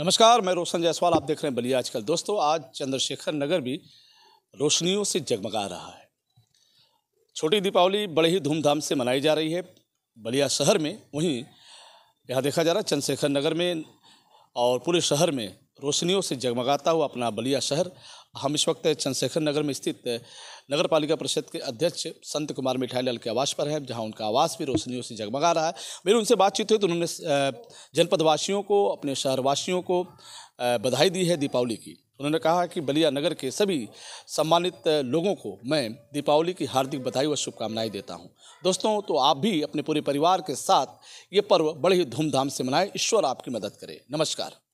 नमस्कार मैं रोशन जायसवाल आप देख रहे हैं बलिया आजकल दोस्तों आज चंद्रशेखर नगर भी रोशनियों से जगमगा रहा है छोटी दीपावली बड़े ही धूमधाम से मनाई जा रही है बलिया शहर में वहीं यहाँ देखा जा रहा है चंद्रशेखर नगर में और पूरे शहर में रोशनियों से जगमगाता हुआ अपना बलिया शहर हम इस वक्त चंद्रशेखर नगर में स्थित नगर पालिका परिषद के अध्यक्ष संत कुमार मिठाईलाल के आवास पर हैं जहां उनका आवास भी रोशनियों से जगमगा रहा है मेरी उनसे बातचीत हुई तो उन्होंने जनपदवासियों को अपने शहरवासियों को बधाई दी है दीपावली की उन्होंने कहा कि बलिया नगर के सभी सम्मानित लोगों को मैं दीपावली की हार्दिक बधाई व शुभकामनाएं देता हूं दोस्तों तो आप भी अपने पूरे परिवार के साथ ये पर्व बड़े ही धूमधाम से मनाएं ईश्वर आपकी मदद करे नमस्कार